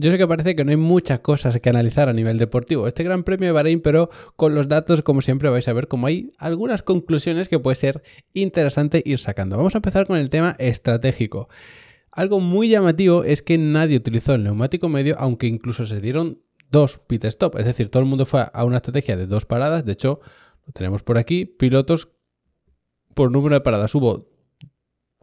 Yo sé que parece que no hay muchas cosas que analizar a nivel deportivo. Este Gran Premio de Bahrein, pero con los datos, como siempre, vais a ver cómo hay algunas conclusiones que puede ser interesante ir sacando. Vamos a empezar con el tema estratégico. Algo muy llamativo es que nadie utilizó el neumático medio, aunque incluso se dieron dos pit stop. Es decir, todo el mundo fue a una estrategia de dos paradas. De hecho, lo tenemos por aquí. Pilotos por número de paradas. Hubo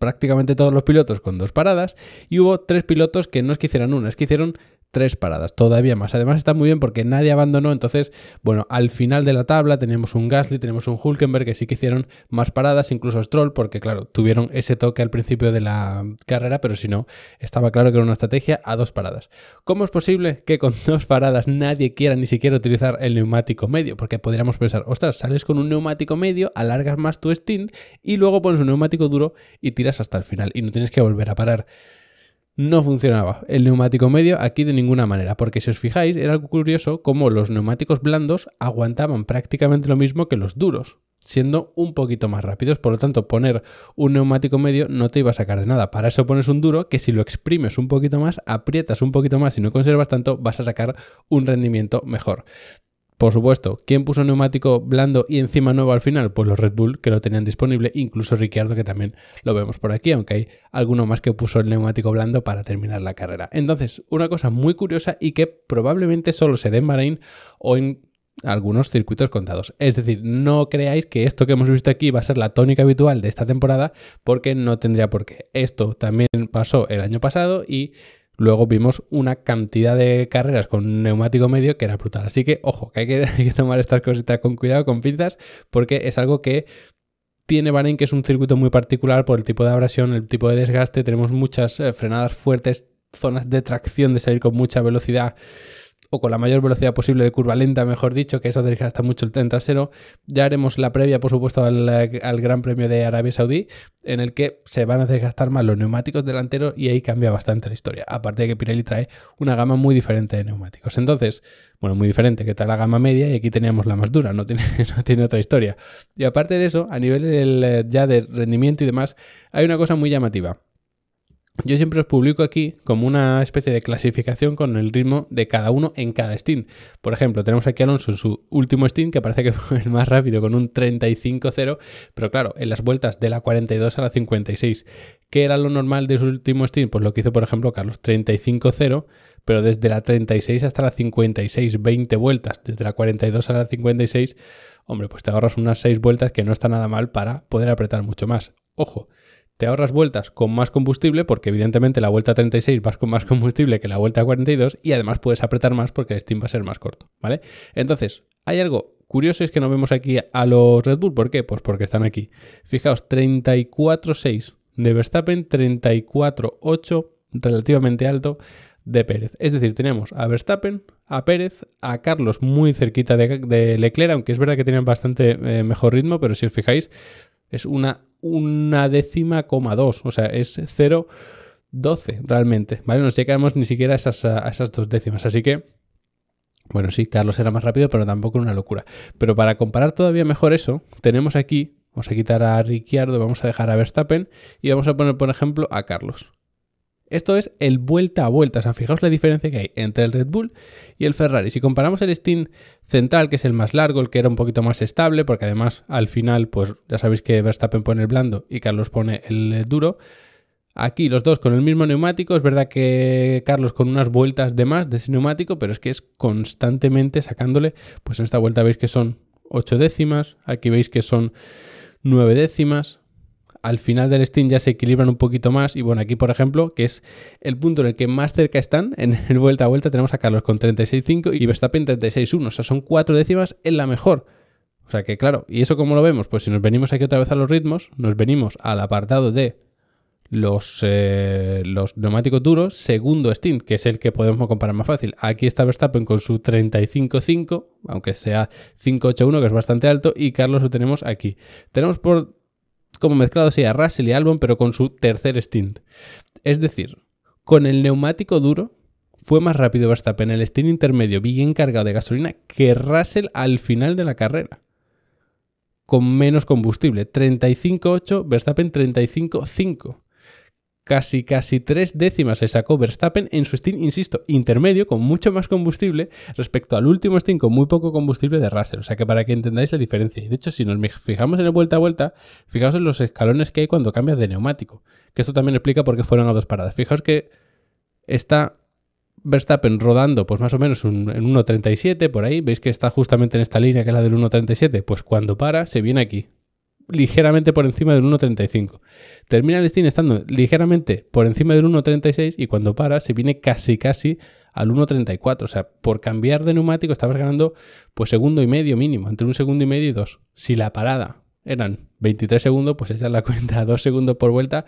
prácticamente todos los pilotos con dos paradas y hubo tres pilotos que no es que hicieran una, es que hicieron tres paradas, todavía más. Además está muy bien porque nadie abandonó, entonces, bueno, al final de la tabla tenemos un Gasly, tenemos un Hulkenberg que sí que hicieron más paradas, incluso Stroll, porque claro, tuvieron ese toque al principio de la carrera, pero si no, estaba claro que era una estrategia a dos paradas. ¿Cómo es posible que con dos paradas nadie quiera ni siquiera utilizar el neumático medio? Porque podríamos pensar, ostras, sales con un neumático medio, alargas más tu stint y luego pones un neumático duro y tiras hasta el final y no tienes que volver a parar no funcionaba el neumático medio aquí de ninguna manera, porque si os fijáis era algo curioso como los neumáticos blandos aguantaban prácticamente lo mismo que los duros, siendo un poquito más rápidos, por lo tanto poner un neumático medio no te iba a sacar de nada, para eso pones un duro que si lo exprimes un poquito más, aprietas un poquito más y no conservas tanto, vas a sacar un rendimiento mejor. Por supuesto, ¿quién puso neumático blando y encima nuevo al final? Pues los Red Bull, que lo tenían disponible, incluso Ricciardo, que también lo vemos por aquí, aunque hay alguno más que puso el neumático blando para terminar la carrera. Entonces, una cosa muy curiosa y que probablemente solo se dé en Bahrein o en algunos circuitos contados. Es decir, no creáis que esto que hemos visto aquí va a ser la tónica habitual de esta temporada, porque no tendría por qué. Esto también pasó el año pasado y luego vimos una cantidad de carreras con neumático medio que era brutal. Así que, ojo, que hay, que tomar estas cositas con cuidado, con pinzas, porque es algo que tiene Bahrein, que es un circuito muy particular por el tipo de abrasión, el tipo de desgaste. Tenemos muchas eh, frenadas fuertes, zonas de tracción de salir con mucha velocidad o con la mayor velocidad posible de curva lenta, mejor dicho, que eso desgasta mucho el tren trasero. Ya haremos la previa, por supuesto, al, Gran Premio de Arabia Saudí, en el que se van a desgastar más los neumáticos delanteros y ahí cambia bastante la historia. Aparte de que Pirelli trae una gama muy diferente de neumáticos. Entonces, bueno, muy diferente, que está la gama media y aquí teníamos la más dura, no tiene, otra historia. Y aparte de eso, a nivel eh, ya de rendimiento y demás, hay una cosa muy llamativa yo siempre os publico aquí como una especie de clasificación con el ritmo de cada uno en cada Steam. Por ejemplo, tenemos aquí a Alonso en su último Steam, que parece que fue el más rápido con un 35-0, pero claro, en las vueltas de la 42 a la 56. ¿Qué era lo normal de su último Steam? Pues lo que hizo, por ejemplo, Carlos, 35-0, pero desde la 36 hasta la 56, 20 vueltas. Desde la 42 a la 56, hombre, pues te ahorras unas 6 vueltas que no está nada mal para poder apretar mucho más. Ojo, te ahorras vueltas con más combustible, porque evidentemente la vuelta 36 vas con más combustible que la vuelta 42 y además puedes apretar más porque el Steam va a ser más corto, ¿vale? Entonces, hay algo curioso es que no vemos aquí a los Red Bull, ¿por qué? Pues porque están aquí. Fijaos, 34.6 de Verstappen, 34.8 relativamente alto de Pérez. Es decir, tenemos a Verstappen, a Pérez, a Carlos muy cerquita de, Leclerc, aunque es verdad que tienen bastante eh, mejor ritmo, pero si os fijáis, es una, una décima coma dos, o sea, es 0,12 realmente, ¿vale? No llegamos ni siquiera a esas, a esas dos décimas, así que... Bueno, sí, Carlos era más rápido, pero tampoco una locura. Pero para comparar todavía mejor eso, tenemos aquí, vamos a quitar a Ricciardo, vamos a dejar a Verstappen y vamos a poner, por ejemplo, a Carlos. Esto es el vuelta a vuelta. O sea, fijaos la diferencia que hay entre el Red Bull y el Ferrari. Si comparamos el Steam central, que es el más largo, el que era un poquito más estable, porque además al final, pues ya sabéis que Verstappen pone el blando y Carlos pone el duro. Aquí los dos con el mismo neumático, es verdad que Carlos con unas vueltas de más de ese neumático, pero es que es constantemente sacándole, pues en esta vuelta veis que son ocho décimas, aquí veis que son nueve décimas, al final del stint ya se equilibran un poquito más. Y bueno, aquí por ejemplo, que es el punto en el que más cerca están, en el vuelta a vuelta tenemos a Carlos con 36.5 y Verstappen 36.1. O sea, son cuatro décimas en la mejor. O sea que claro, ¿y eso como lo vemos? Pues si nos venimos aquí otra vez a los ritmos, nos venimos al apartado de los, eh, los neumáticos duros, segundo stint, que es el que podemos comparar más fácil. Aquí está Verstappen con su 35.5, aunque sea 5.81, que es bastante alto, y Carlos lo tenemos aquí. Tenemos por como mezclado así Russell y Albon, pero con su tercer stint. Es decir, con el neumático duro fue más rápido Verstappen el stint intermedio bien cargado de gasolina que Russell al final de la carrera. Con menos combustible, 35.8, Verstappen 35.5 casi, casi tres décimas se sacó Verstappen en su Steam, insisto, intermedio, con mucho más combustible respecto al último Steam con muy poco combustible de Russell. O sea que para que entendáis la diferencia. Y de hecho, si nos fijamos en el vuelta a vuelta, fijaos en los escalones que hay cuando cambias de neumático. Que esto también explica por qué fueron a dos paradas. Fijaos que está Verstappen rodando, pues más o menos en 1.37 por ahí. Veis que está justamente en esta línea que es la del 1.37. Pues cuando para, se viene aquí ligeramente por encima del 1.35. Termina el Steam estando ligeramente por encima del 1.36 y cuando para se viene casi casi al 1.34. O sea, por cambiar de neumático estabas ganando pues segundo y medio mínimo, entre un segundo y medio y dos. Si la parada eran 23 segundos, pues echas la cuenta, dos segundos por vuelta.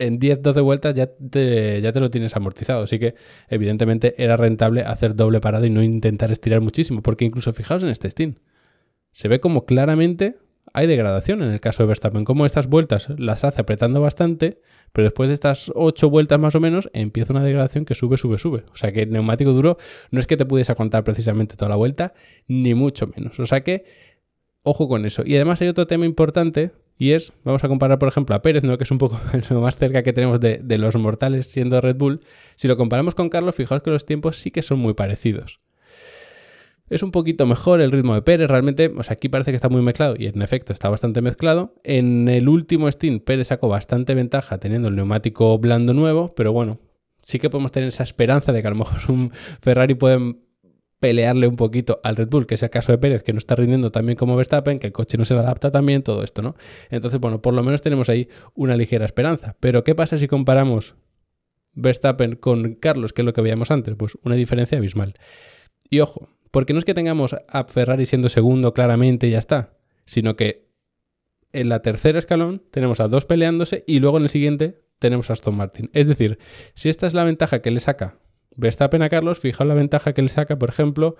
En 10-12 vueltas ya te, ya te lo tienes amortizado. Así que, evidentemente, era rentable hacer doble parada y no intentar estirar muchísimo. Porque incluso fijaos en este Steam. Se ve como claramente hay degradación en el caso de Verstappen. Como estas vueltas las hace apretando bastante, pero después de estas ocho vueltas más o menos empieza una degradación que sube, sube, sube. O sea que el neumático duro no es que te pudiese contar precisamente toda la vuelta, ni mucho menos. O sea que ojo con eso. Y además hay otro tema importante y es, vamos a comparar por ejemplo a Pérez, ¿no? que es un poco lo más cerca que tenemos de, de los mortales siendo Red Bull. Si lo comparamos con Carlos, fijaos que los tiempos sí que son muy parecidos. Es un poquito mejor el ritmo de Pérez, realmente, o sea, aquí parece que está muy mezclado y en efecto está bastante mezclado. En el último Steam Pérez sacó bastante ventaja teniendo el neumático blando nuevo, pero bueno, sí que podemos tener esa esperanza de que a lo mejor un Ferrari puede pelearle un poquito al Red Bull, que es el caso de Pérez, que no está rindiendo tan bien como Verstappen, que el coche no se le adapta también, todo esto, ¿no? Entonces, bueno, por lo menos tenemos ahí una ligera esperanza. Pero, ¿qué pasa si comparamos Verstappen con Carlos, que es lo que veíamos antes? Pues una diferencia abismal. Y ojo, porque no es que tengamos a Ferrari siendo segundo claramente y ya está, sino que en la tercera escalón tenemos a dos peleándose y luego en el siguiente tenemos a Aston Martin. Es decir, si esta es la ventaja que le saca Verstappen a Carlos, fijaos la ventaja que le saca, por ejemplo,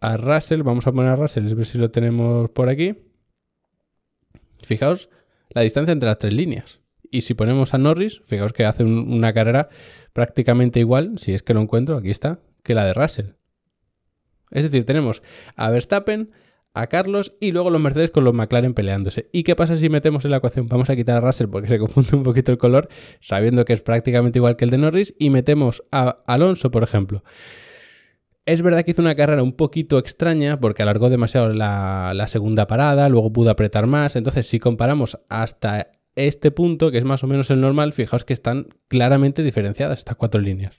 a Russell. Vamos a poner a Russell, a ver si lo tenemos por aquí. Fijaos la distancia entre las tres líneas. Y si ponemos a Norris, fijaos que hace una carrera prácticamente igual, si es que lo encuentro, aquí está, que la de Russell. Es decir, tenemos a Verstappen, a Carlos y luego los Mercedes con los McLaren peleándose. ¿Y qué pasa si metemos en la ecuación? Vamos a quitar a Russell porque se confunde un poquito el color, sabiendo que es prácticamente igual que el de Norris, y metemos a Alonso, por ejemplo. Es verdad que hizo una carrera un poquito extraña porque alargó demasiado la, segunda parada, luego pudo apretar más. Entonces, si comparamos hasta este punto, que es más o menos el normal, fijaos que están claramente diferenciadas estas cuatro líneas.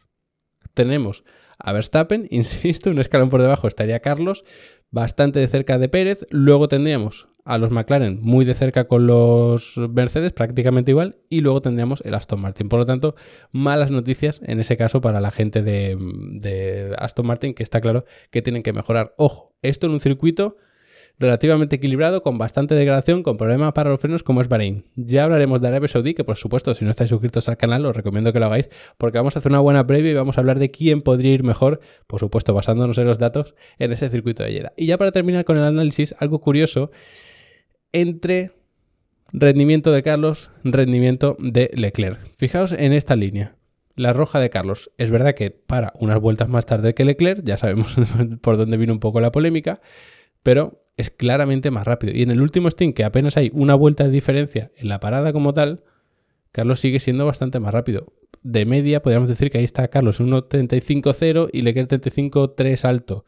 Tenemos a Verstappen, insisto, un escalón por debajo estaría Carlos, bastante de cerca de Pérez, luego tendríamos a los McLaren muy de cerca con los Mercedes, prácticamente igual, y luego tendríamos el Aston Martin. Por lo tanto, malas noticias en ese caso para la gente de, Aston Martin, que está claro que tienen que mejorar. Ojo, esto en un circuito relativamente equilibrado, con bastante degradación, con problemas para los frenos como es Bahrein. Ya hablaremos de Arabia Saudí, que por supuesto, si no estáis suscritos al canal, os recomiendo que lo hagáis, porque vamos a hacer una buena previa y vamos a hablar de quién podría ir mejor, por supuesto, basándonos en los datos en ese circuito de Yeda. Y ya para terminar con el análisis, algo curioso entre rendimiento de Carlos, rendimiento de Leclerc. Fijaos en esta línea la roja de Carlos. Es verdad que para unas vueltas más tarde que Leclerc, ya sabemos por dónde vino un poco la polémica, pero es claramente más rápido. Y en el último stint, que apenas hay una vuelta de diferencia en la parada como tal, Carlos sigue siendo bastante más rápido. De media, podríamos decir que ahí está Carlos 1.35.0 y le Leclerc 35.3 alto.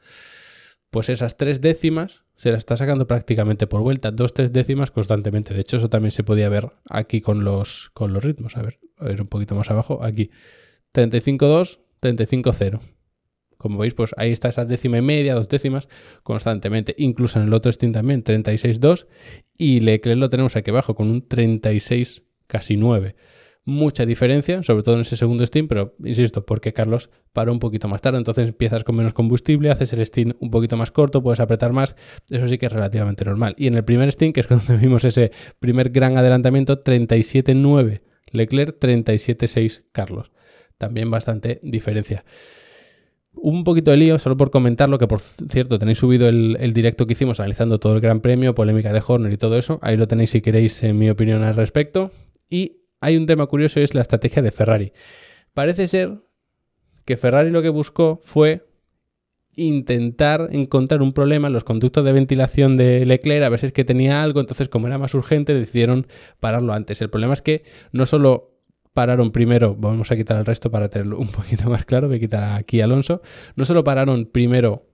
Pues esas tres décimas se las está sacando prácticamente por vuelta, dos, tres décimas constantemente. De hecho, eso también se podía ver aquí con los, con los ritmos. A ver, a ver, un poquito más abajo, aquí. 35.2, 35.0. Como veis, pues ahí está esa décima y media, dos décimas constantemente. Incluso en el otro Steam también, 36.2. Y Leclerc lo tenemos aquí abajo con un 36, casi 9 mucha diferencia, sobre todo en ese segundo Steam, pero insisto, porque Carlos paró un poquito más tarde, entonces empiezas con menos combustible, haces el Steam un poquito más corto, puedes apretar más, eso sí que es relativamente normal. Y en el primer Steam, que es cuando vimos ese primer gran adelantamiento, 37.9 Leclerc, 37.6 Carlos. También bastante diferencia un poquito de lío, solo por comentarlo, que por cierto tenéis subido el, directo que hicimos analizando todo el Gran Premio, polémica de Horner y todo eso. Ahí lo tenéis si queréis en eh, mi opinión al respecto. Y hay un tema curioso es la estrategia de Ferrari. Parece ser que Ferrari lo que buscó fue intentar encontrar un problema en los conductos de ventilación de Leclerc, a ver si es que tenía algo, entonces como era más urgente decidieron pararlo antes. El problema es que no solo pararon primero, vamos a quitar el resto para tenerlo un poquito más claro, voy a quitar aquí Alonso, no solo pararon primero,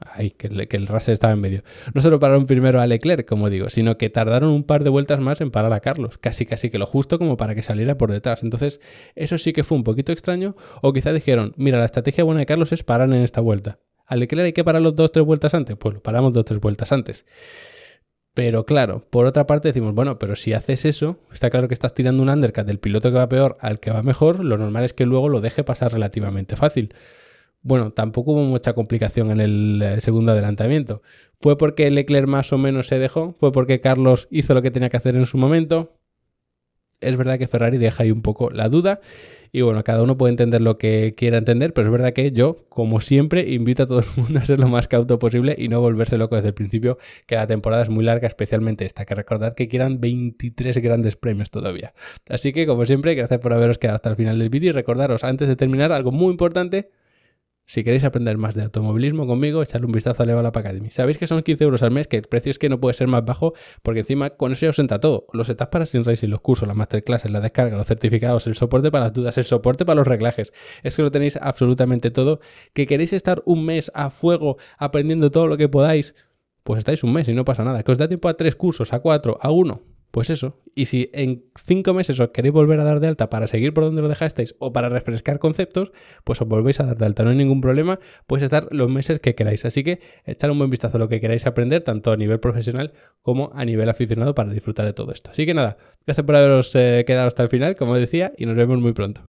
ay, que, el, que estaba en medio, no solo pararon primero a Leclerc, como digo, sino que tardaron un par de vueltas más en parar a Carlos, casi casi que lo justo como para que saliera por detrás. Entonces, eso sí que fue un poquito extraño, o quizá dijeron, mira, la estrategia buena de Carlos es parar en esta vuelta. A Leclerc hay que los dos, tres vueltas antes, pues lo paramos dos, tres vueltas antes. Pero claro, por otra parte decimos, bueno, pero si haces eso, está claro que estás tirando un undercut del piloto que va peor al que va mejor, lo normal es que luego lo deje pasar relativamente fácil. Bueno, tampoco hubo mucha complicación en el eh, segundo adelantamiento. ¿Fue porque Leclerc más o menos se dejó? ¿Fue porque Carlos hizo lo que tenía que hacer en su momento? es verdad que Ferrari deja ahí un poco la duda. Y bueno, cada uno puede entender lo que quiera entender, pero es verdad que yo, como siempre, invito a todo el mundo a ser lo más cauto posible y no volverse loco desde el principio, que la temporada es muy larga, especialmente esta, que recordad que quedan 23 grandes premios todavía. Así que, como siempre, gracias por haberos quedado hasta el final del vídeo y recordaros, antes de terminar, algo muy importante si queréis aprender más de automovilismo conmigo, echadle un vistazo a la Academy. Sabéis que son 15 euros al mes, que el precio es que no puede ser más bajo, porque encima con eso ya os entra todo. Los setups para sin y los cursos, las masterclasses, la descarga, los certificados, el soporte para las dudas, el soporte para los reglajes. Es que lo tenéis absolutamente todo. Que queréis estar un mes a fuego aprendiendo todo lo que podáis, pues estáis un mes y no pasa nada. Que os da tiempo a tres cursos, a cuatro, a uno. Pues eso. Y si en cinco meses os queréis volver a dar de alta para seguir por donde lo dejasteis o para refrescar conceptos, pues os volvéis a dar de alta. No hay ningún problema. Puedes estar los meses que queráis. Así que echar un buen vistazo a lo que queráis aprender, tanto a nivel profesional como a nivel aficionado, para disfrutar de todo esto. Así que nada, gracias por haberos eh, quedado hasta el final, como decía, y nos vemos muy pronto.